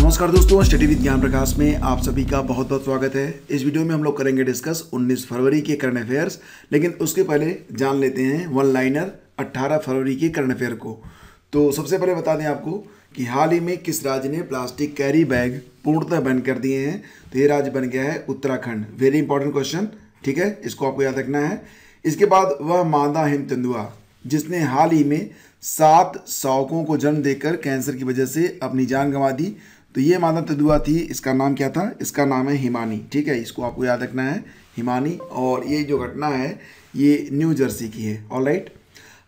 नमस्कार दोस्तों study with ज्ञान प्रकाश में आप सभी का बहुत बहुत स्वागत है इस वीडियो में हम लोग करेंगे डिस्कस 19 फरवरी के करंट अफेयर्स लेकिन उसके पहले जान लेते हैं वन लाइनर 18 फरवरी के करंट अफेयर को तो सबसे पहले बता दें आपको कि हाल ही में किस राज्य ने प्लास्टिक कैरी बैग पूर्णतः बैन कर दिए हैं तो ये राज्य बन गया है उत्तराखंड वेरी इंपॉर्टेंट क्वेश्चन ठीक है इसको आपको याद रखना है इसके बाद वह मादा हिम तेंदुआ जिसने हाल ही में सात शावकों को जन्म देकर कैंसर की वजह से अपनी जान गंवा दी तो ये मादा तदुआ थी इसका नाम क्या था इसका नाम है हिमानी ठीक है इसको आपको याद रखना है हिमानी और ये जो घटना है ये न्यू जर्सी की है ऑल राइट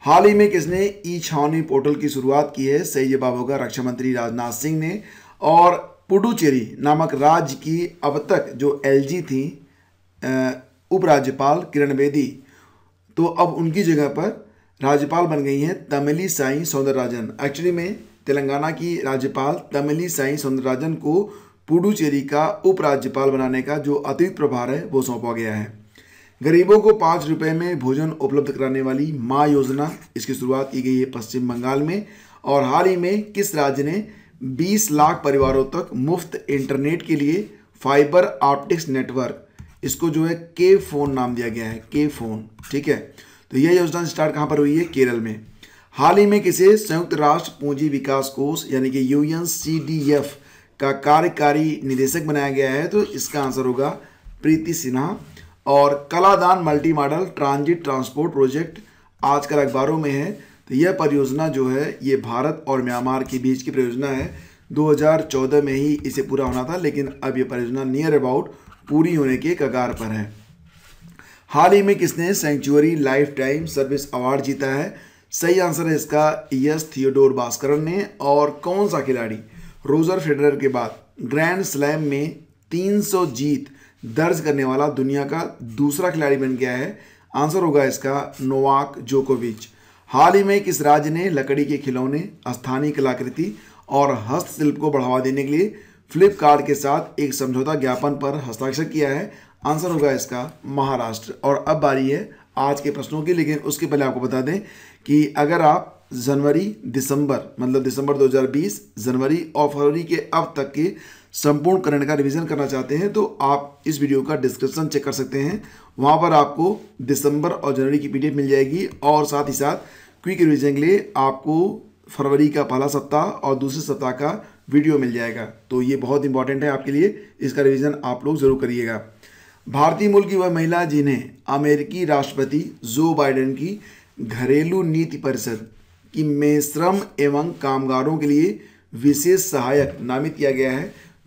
हाल ही में किसने ई छावनी पोर्टल की शुरुआत की है सही जवाब होगा रक्षा मंत्री राजनाथ सिंह ने और पुडुचेरी नामक राज्य की अब तक जो एलजी थी उपराज्यपाल किरण बेदी तो अब उनकी जगह पर राज्यपाल बन गई हैं तमिली साई सौंदरराजन एक्चुअली में तेलंगाना की राज्यपाल तमिली साई सौंदरराजन को पुडुचेरी का उपराज्यपाल बनाने का जो अतिरिक्त प्रभार है वो सौंपा गया है गरीबों को पाँच रुपये में भोजन उपलब्ध कराने वाली माँ योजना इसकी शुरुआत की गई है पश्चिम बंगाल में और हाल ही में किस राज्य ने 20 लाख परिवारों तक मुफ्त इंटरनेट के लिए फाइबर ऑप्टिक्स नेटवर्क इसको जो है के फ़ोन नाम दिया गया है के फ़ोन ठीक है तो यह योजना स्टार्ट कहाँ पर हुई है केरल में हाल ही में किसे संयुक्त राष्ट्र पूंजी विकास कोष यानी कि यू का कार्यकारी निदेशक बनाया गया है तो इसका आंसर होगा प्रीति सिन्हा और Kaladan multi modal transit transport project आजकल अखबारों में है तो यह परियोजना जो है ये भारत और म्यांमार के बीच की परियोजना है 2014 में ही इसे पूरा होना था लेकिन अब यह परियोजना नियर अबाउट पूरी होने के कगार पर है हाल ही में किसने century lifetime service award जीता है सही आंसर है इसका यस थियोडोर भास्करन ने और कौन सा खिलाड़ी रोजर फेडरर के बाद ग्रैंड स्लैम में 300 जीत दर्ज करने वाला दुनिया का दूसरा खिलाड़ी बन गया है आंसर होगा इसका नोवाक जोकोविच हाल ही में किस राज्य ने लकड़ी के खिलौने स्थानीय कलाकृति और हस्तशिल्प को बढ़ावा देने के लिए फ्लिपकार्ट के साथ एक समझौता ज्ञापन पर हस्ताक्षर किया है आंसर होगा इसका महाराष्ट्र और अब बारी है आज के प्रश्नों की लेकिन उसके पहले आपको बता दें कि अगर आप जनवरी दिसंबर मतलब दिसंबर 2020 जनवरी और फरवरी के अब तक के संपूर्ण करंट का रिवीजन करना चाहते हैं तो आप इस वीडियो का डिस्क्रिप्शन चेक कर सकते हैं वहाँ पर आपको दिसंबर और जनवरी की पीडीएफ मिल जाएगी और साथ ही साथ क्विक रिविजन के लिए आपको फरवरी का पहला सप्ताह और दूसरे सप्ताह का वीडियो मिल जाएगा तो ये बहुत इंपॉर्टेंट है आपके लिए इसका रिविज़न आप लोग ज़रूर करिएगा भारतीय मूल की वह महिला जिन्हें अमेरिकी राष्ट्रपति जो बाइडेन की घरेलू नीति परिषद की में श्रम एवं कामगारों के लिए विशेष सहायक नामित किया गया है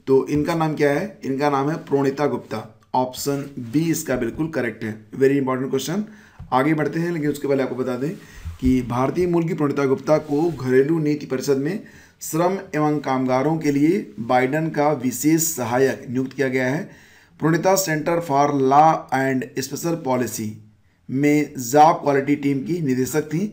तो इनका नाम क्या है इनका नाम है प्रोणिता गुप्ता ऑप्शन बी इसका बिल्कुल करेक्ट है वेरी इंपॉर्टेंट क्वेश्चन आगे बढ़ते हैं लेकिन उसके पहले आपको बता दें कि भारतीय मूल की प्रणिता गुप्ता को घरेलू नीति परिषद में श्रम एवं कामगारों के लिए बाइडन का विशेष सहायक नियुक्त किया गया है Pranita centre for law and special policy में जॉब क्वालिटी टीम की निदेशक थीं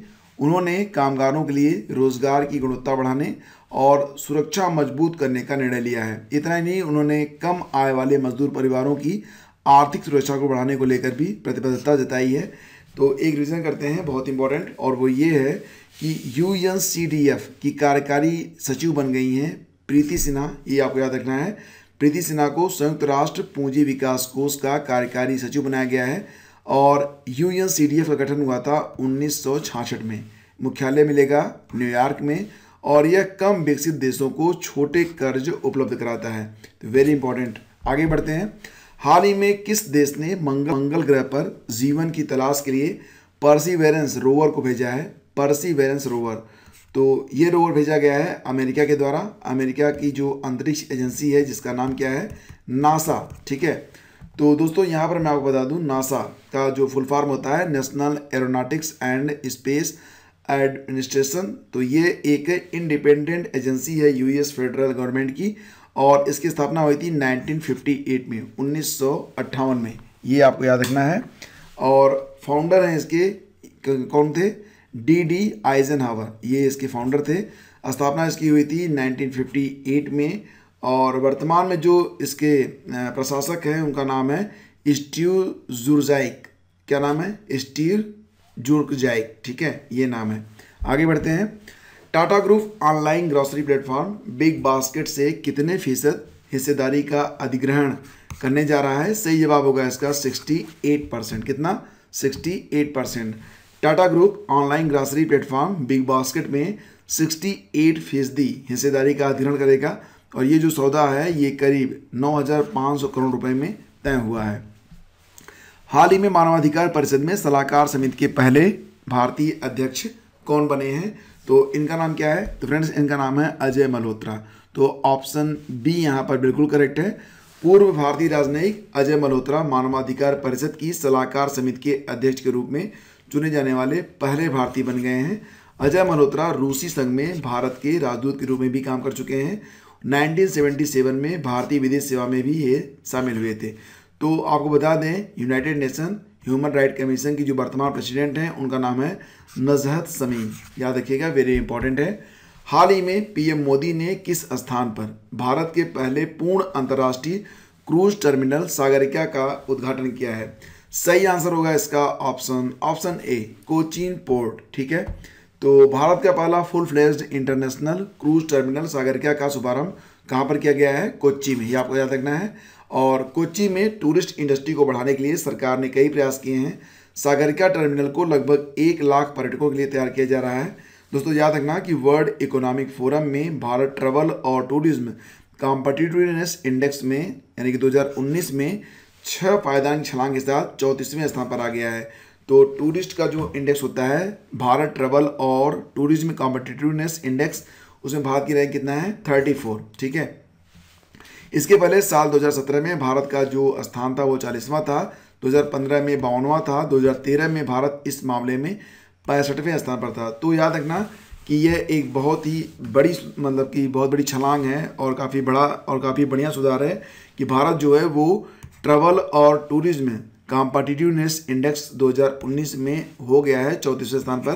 उन्होंने कामगारों के लिए रोजगार की गुणवत्ता बढ़ाने और सुरक्षा मजबूत करने का निर्णय लिया है इतना ही नहीं उन्होंने कम आय वाले मजदूर परिवारों की आर्थिक सुरक्षा को बढ़ाने को लेकर भी प्रतिबद्धता जताई है तो एक रीज़न करते हैं बहुत इंपॉर्टेंट और वो ये है कि यू की कार्यकारी सचिव बन गई हैं प्रीति सिन्हा ये आपको याद रखना है प्रीति सिन्हा को संयुक्त राष्ट्र पूंजी विकास कोष का कार्यकारी सचिव बनाया गया है और यू एन का गठन हुआ था उन्नीस में मुख्यालय मिलेगा न्यूयॉर्क में और यह कम विकसित देशों को छोटे कर्ज उपलब्ध कराता है तो वेरी इंपॉर्टेंट आगे बढ़ते हैं हाल ही में किस देश ने मंगल मंगल ग्रह पर जीवन की तलाश के लिए परसीवेरेंस रोवर को भेजा है परसीवेरेंस रोवर तो ये रोवर भेजा गया है अमेरिका के द्वारा अमेरिका की जो अंतरिक्ष एजेंसी है जिसका नाम क्या है नासा ठीक है तो दोस्तों यहाँ पर मैं आपको बता दूँ नासा का जो फुल फॉर्म होता है national aeronautics and space administration तो ये एक इंडिपेंडेंट एजेंसी है यूएस फेडरल गवर्नमेंट की और इसकी स्थापना हुई थी 1958 में उन्नीस में ये आपको याद रखना है और फाउंडर हैं इसके कौन थे डी डी हावर ये इसके फाउंडर थे स्थापना इसकी हुई थी 1958 में और वर्तमान में जो इसके प्रशासक हैं उनका नाम है स्टीव जुर्जाइक क्या नाम है स्टीव जुर्कजाइक ठीक है ये नाम है आगे बढ़ते हैं Tata group online grocery platform big basket से कितने फीसद हिस्सेदारी का अधिग्रहण करने जा रहा है सही जवाब होगा इसका 68 परसेंट कितना 68 percent Tata group online grocery platform big basket में 68 फीसदी हिस्सेदारी का अधिग्रहण करेगा और ये जो सौदा है ये करीब 9,500 करोड़ रुपए में तय हुआ है हाल ही में मानवाधिकार परिषद में सलाहकार समिति के पहले भारतीय अध्यक्ष कौन बने हैं तो इनका नाम क्या है तो फ्रेंड्स इनका नाम है अजय मल्होत्रा तो ऑप्शन बी यहाँ पर बिल्कुल करेक्ट है पूर्व भारतीय राजनयिक अजय मल्होत्रा मानवाधिकार परिषद की सलाहकार समिति के अध्यक्ष के रूप में चुने जाने वाले पहले भारतीय बन गए हैं अजय मल्होत्रा रूसी संघ में भारत के राजदूत के रूप में भी काम कर चुके हैं 1977 में भारतीय विदेश सेवा में भी ये शामिल हुए थे तो आपको बता दें united nation human right commission की जो वर्तमान प्रेसिडेंट हैं उनका नाम है नजहत समीन याद रखिएगा वेरी इंपॉर्टेंट है हाल ही में पीएम मोदी ने किस स्थान पर भारत के पहले पूर्ण अंतर्राष्ट्रीय क्रूज टर्मिनल सागरिका का उद्घाटन किया है सही आंसर होगा इसका option option A Cochin port ठीक है तो भारत का पहला full fledge international cruise terminal Sagarika का शुभारंभ कहाँ पर किया गया है कोच्ची में ये आपको याद रखना है और कोच्ची में टूरिस्ट इंडस्ट्री को बढ़ाने के लिए सरकार ने कई प्रयास किए हैं सागरिका टर्मिनल को लगभग एक लाख पर्यटकों के लिए तैयार किया जा रहा है दोस्तों याद रखना कि वर्ल्ड इकोनॉमिक फोरम में भारत ट्रेवल और टूरिज्म कॉम्पटिटिवनेस इंडेक्स में यानी कि 2019 में छः पायदान छलांग के साथ चौंतीसवें स्थान पर आ गया है तो टूरिस्ट का जो इंडेक्स होता है भारत ट्रेवल और टूरिज्म कॉम्पिटिटिवनेस इंडेक्स उसमें भारत की रैंक कितना है थर्टी फोर ठीक है इसके पहले साल 2017 में भारत का जो स्थान था वो चालीसवां था 2015 में बावनवा था 2013 में भारत इस मामले में पैंसठवें स्थान पर था तो याद रखना कि यह एक बहुत ही बड़ी मतलब कि बहुत बड़ी छलांग है और काफ़ी बड़ा और काफ़ी बढ़िया सुधार है कि भारत जो है वो ट्रेवल और टूरिज्म में कॉम्पटिटिवनेस इंडेक्स 2019 में हो गया है चौंतीसवें स्थान पर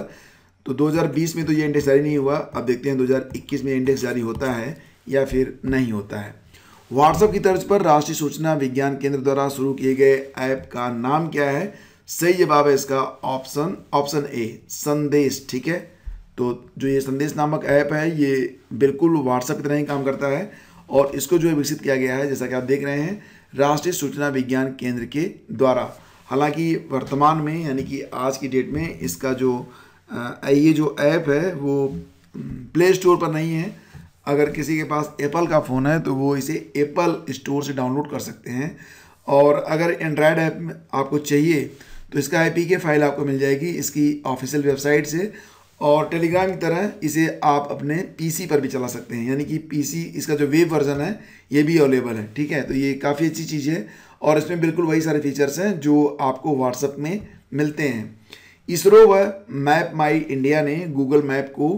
तो 2020 में तो ये इंडेक्स जारी नहीं हुआ अब देखते हैं 2021 में इंडेक्स जारी होता है या फिर नहीं होता है व्हाट्सएप की तर्ज पर राष्ट्रीय सूचना विज्ञान केंद्र द्वारा शुरू किए गए ऐप का नाम क्या है सही जवाब है इसका ऑप्शन ऑप्शन ए संदेश ठीक है तो जो ये संदेश नामक ऐप है ये बिल्कुल व्हाट्सएप की तरह ही काम करता है और इसको जो है विकसित किया गया है जैसा कि आप देख रहे हैं राष्ट्रीय सूचना विज्ञान केंद्र के द्वारा हालांकि वर्तमान में यानी कि आज की डेट में इसका जो ये जो ऐप है वो प्ले स्टोर पर नहीं है अगर किसी के पास एप्पल का फ़ोन है तो वो इसे एप्पल स्टोर से डाउनलोड कर सकते हैं और अगर एंड्रॉयड ऐप आपको चाहिए तो इसका आई पी के फाइल आपको मिल जाएगी इसकी ऑफिशियल वेबसाइट से और टेलीग्राम की तरह इसे आप अपने पीसी पर भी चला सकते हैं यानी कि पीसी इसका जो वेब वर्जन है ये भी अवेलेबल है ठीक है तो ये काफ़ी अच्छी चीज़ है और इसमें बिल्कुल वही सारे फीचर्स हैं जो आपको व्हाट्सअप में मिलते हैं इसरो व मैप माई इंडिया ने गूगल मैप को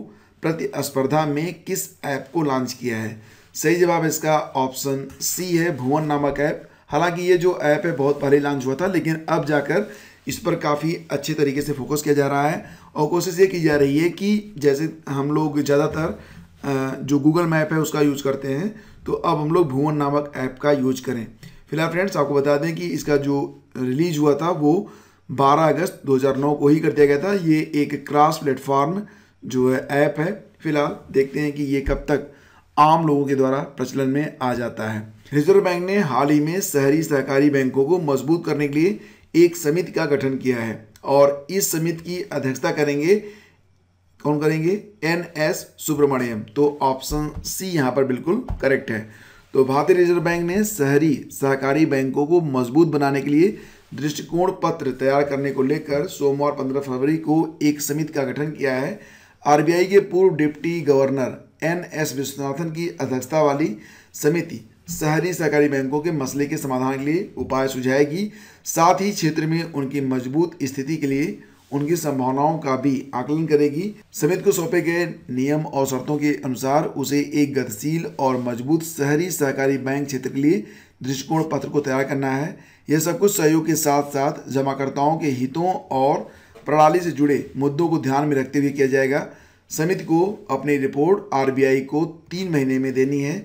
प्रतिस्पर्धा में किस ऐप को लॉन्च किया है सही जवाब इसका ऑप्शन सी है भुवन नामक ऐप हालांकि ये जो ऐप है बहुत पहले लॉन्च हुआ था लेकिन अब जाकर इस पर काफ़ी अच्छे तरीके से फोकस किया जा रहा है और कोशिश ये की जा रही है कि जैसे हम लोग ज़्यादातर जो गूगल मैप है उसका यूज़ करते हैं तो अब हम लोग भुवन नामक ऐप का यूज करें फिलहाल फ्रेंड्स आपको बता दें कि इसका जो रिलीज हुआ था वो 12 अगस्त 2009 को ही कर दिया गया था ये एक क्रॉस प्लेटफॉर्म जो है ऐप है फिलहाल देखते हैं कि ये कब तक आम लोगों के द्वारा प्रचलन में आ जाता है रिजर्व बैंक ने हाल ही में शहरी सहकारी बैंकों को मजबूत करने के लिए एक समिति का गठन किया है और इस समिति की अध्यक्षता करेंगे कौन करेंगे एन एस सुब्रमण्यम तो ऑप्शन सी यहाँ पर बिल्कुल करेक्ट है तो भारतीय रिजर्व बैंक ने शहरी सहकारी बैंकों को मजबूत बनाने के लिए दृष्टिकोण पत्र तैयार करने को लेकर सोमवार 15 फरवरी को एक समिति का गठन किया है आरबीआई के पूर्व deputy governor N S Vishwanathan की अध्यक्षता वाली समिति शहरी सहकारी बैंकों के मसले के समाधान के लिए उपाय सुझाएगी साथ ही क्षेत्र में उनकी मजबूत स्थिति के लिए उनकी संभावनाओं का भी आकलन करेगी समिति को सौंपे गए नियम और शर्तों के अनुसार उसे एक गतिशील और मजबूत शहरी सहकारी बैंक क्षेत्र के लिए दृष्टिकोण पत्र को तैयार करना है यह सब कुछ सहयोग के साथ साथ जमाकर्ताओं के हितों और प्रणाली से जुड़े मुद्दों को ध्यान में रखते हुए किया जाएगा समिति को अपनी रिपोर्ट आरबीआई को तीन महीने में देनी है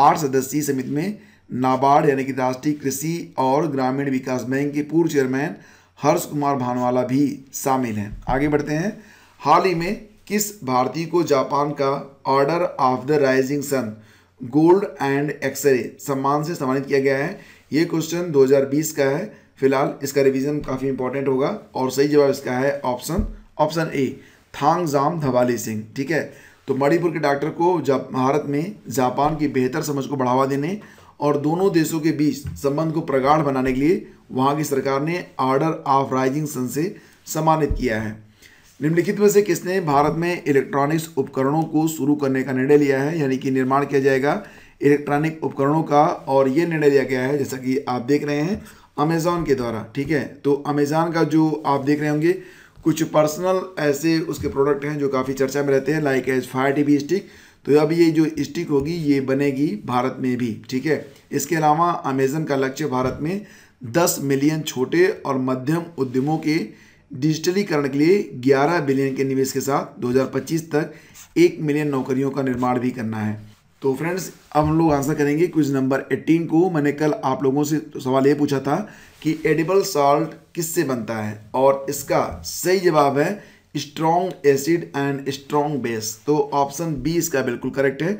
आठ सदस्यीय समिति में नाबार्ड यानी कि राष्ट्रीय कृषि और ग्रामीण विकास बैंक के पूर्व चेयरमैन हर्ष कुमार भानवाला भी शामिल हैं आगे बढ़ते हैं हाल ही में किस भारतीय को जापान का order of the rising sun gold and x ray सम्मान से सम्मानित किया गया है ये क्वेश्चन 2020 का है फिलहाल इसका रिवीजन काफ़ी इंपॉर्टेंट होगा और सही जवाब इसका है option option A Jam Dhawali Singh ठीक है तो मणिपुर के डॉक्टर को भारत में जापान की बेहतर समझ को बढ़ावा देने और दोनों देशों के बीच संबंध को प्रगाढ़ बनाने के लिए वहाँ की सरकार ने आर्डर ऑफ राइजिंग सन से सम्मानित किया है निम्नलिखित में से किसने भारत में इलेक्ट्रॉनिक्स उपकरणों को शुरू करने का निर्णय लिया है यानी कि निर्माण किया जाएगा इलेक्ट्रॉनिक उपकरणों का और ये निर्णय लिया गया है जैसा कि आप देख रहे हैं अमेज़ॉन के द्वारा ठीक है तो अमेज़ॉन का जो आप देख रहे होंगे कुछ पर्सनल ऐसे उसके प्रोडक्ट हैं जो काफ़ी चर्चा में रहते हैं like edge fire T stick तो अब ये जो स्टिक होगी ये बनेगी भारत में भी ठीक है इसके अलावा अमेजन का लक्ष्य भारत में 10 मिलियन छोटे और मध्यम उद्यमों के डिजिटलीकरण के लिए 11 बिलियन के निवेश के साथ 2025 तक एक मिलियन नौकरियों का निर्माण भी करना है तो फ्रेंड्स अब हम लोग आंसर करेंगे क्विज नंबर 18 को मैंने कल आप लोगों से सवाल ये पूछा था कि एडिबल सॉल्ट किससे बनता है और इसका सही जवाब है strong acid and strong base तो ऑप्शन बी इसका बिल्कुल करेक्ट है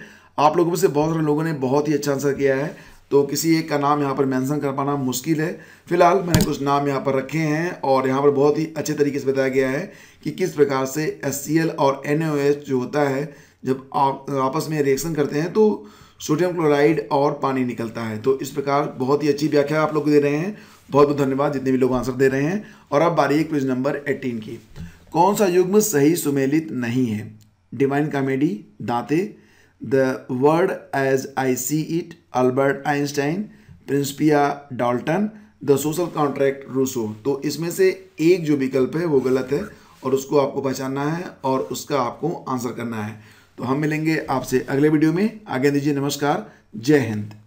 आप लोगों में से बहुत सारे लोगों ने बहुत ही अच्छा आंसर किया है तो किसी एक का नाम यहाँ पर मैंसन कर पाना मुश्किल है फिलहाल मैंने कुछ नाम यहाँ पर रखे हैं और यहाँ पर बहुत ही अच्छे तरीके से बताया गया है कि किस प्रकार से एस और एन जो होता है जब आपस में रिएक्शन करते हैं तो सोडियम क्लोराइड और पानी निकलता है तो इस प्रकार बहुत ही अच्छी व्याख्या आप लोग दे रहे हैं बहुत बहुत धन्यवाद जितने भी लोग आंसर दे रहे हैं और अब बारी है क्वेश्चन नंबर एटीन की कौन सा युग्म सही सुमेलित नहीं है divine comedy Dante the world as I see it Albert Einstein Principia Dalton the social contract Rousseau तो इसमें से एक जो विकल्प है वो गलत है और उसको आपको पहचानना है और उसका आपको आंसर करना है तो हम मिलेंगे आपसे अगले वीडियो में आगे दीजिए नमस्कार जय हिंद